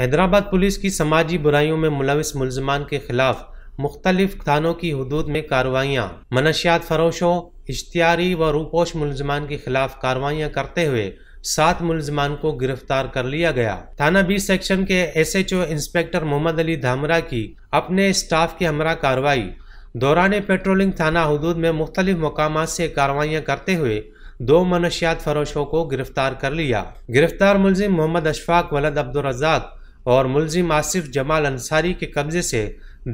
Hyderabad police की समाजी बुराइयों में मुलविस मुलजमान के खिलाफ मुख्तलिफ थानों की हदूद में कार्रवाइयाँ मनशियात फरोशों इश्तियारी व रूपोश मुलजमान के खिलाफ कार्रवाइयाँ करते हुए सात मुलजमान को गिरफ्तार कर लिया गया थाना बी सेक्शन के S H O inspector Mohammad Ali Dhamra की अपने स्टाफ के हमरा कार्रवाई दौरान पेट्रोलिंग थाना हदूद में मुख्तलिफ मकाम से कार्रवाइयाँ करते हुए दो मनशियात फरोशों को गिरफ्तार कर लिया गिरफ्तार मुलजिम मोहम्मद अशफाक वलद अब्दुलरजाक और मुलजिम आसिफ जमाल अंसारी के कब्जे से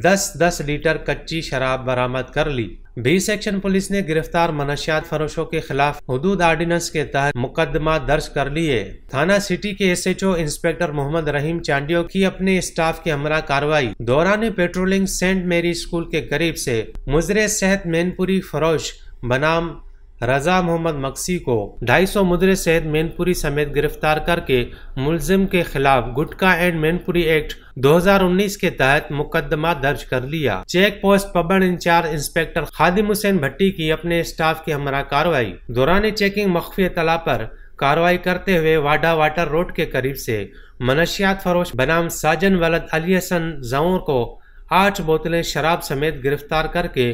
10-10 लीटर कच्ची शराब बरामद कर ली बी सेक्शन पुलिस ने गिरफ्तार मनशियात फरोशों के खिलाफ हदूद आर्डिनेंस के तहत मुकदमा दर्ज कर लिए थाना सिटी के एसएचओ इंस्पेक्टर मोहम्मद रहीम चांडियो की अपने स्टाफ के हमरा कार्रवाई दौरान पेट्रोलिंग सेंट मेरी स्कूल के करीब से मुजरे सेहत मैनपुरी फरोश बनाम रजा मोहम्मद मक्सी को 250 मुद्रे सहित मैनपुरी समेत गिरफ्तार करके मुलजिम के खिलाफ गुटका एंड मैनपुरी एक्ट 2019 के तहत मुकदमा दर्ज कर लिया check post Paban incharge inspector Khadim Hussain Bhatti की अपने स्टाफ की हमरा कार्रवाई दौरान चेकिंग मख्फी तला पर कार्रवाई करते हुए वाडा वाटर रोड के करीब से मनशियात फरोश बनाम साजन वलद अली हसन जाऊर को आठ बोतलें शराब समेत गिरफ्तार करके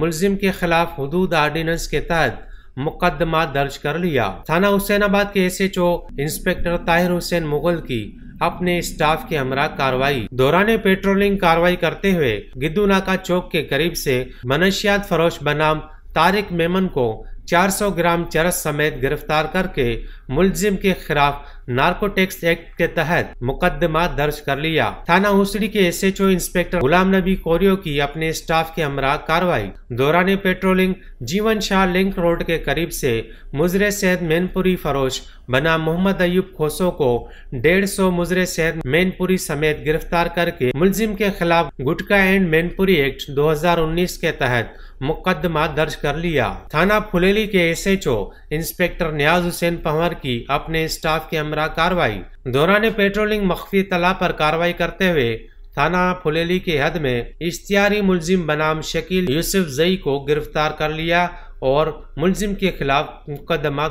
मुलजिम के खिलाफ हदूद आर्डिनेंस के तहत मुकदमा दर्ज कर लिया थाना हुसैनाबाद के S H O inspector Tahir Hussain Mughal की अपने स्टाफ के हमरा कार्रवाई दौरान पेट्रोलिंग कार्रवाई करते हुए गिद्दू नाका चौक के करीब से मनशियात फरोश बनाम तारिक मेमन को 400 ग्राम चरस समेत गिरफ्तार करके मुलजिम के खिलाफ नार्कोटेक्स एक्ट के तहत मुकदमा दर्ज कर लिया थाना हुसड़ी के एसएचओ इंस्पेक्टर गुलाम नबी कोरियो की अपने स्टाफ के हमरा कार्रवाई दौराने पेट्रोलिंग जीवन शाह लिंक रोड के करीब से मुजरे सैद मैनपुरी फरोज बना मोहम्मद अयुब खोसो को डेढ़ सौ मुजरे सैद मैनपुरी समेत गिरफ्तार करके मुलजिम के खिलाफ गुटका एंड मैनपुरी एक्ट दो के तहत मुकदमा दर्ज कर लिया थाना फुले बरेली के एसएचओ इंस्पेक्टर न्याज हुसैन पंवर की अपने स्टाफ के हमरा कार्रवाई दौरान पेट्रोलिंग मख्फी तला पर कार्रवाई करते हुए थाना फुलेली के हद में इश्तियारी मुलजिम बनाम शकील यूसुफ जई को गिरफ्तार कर लिया और मुलजिम के खिलाफ मुकदमा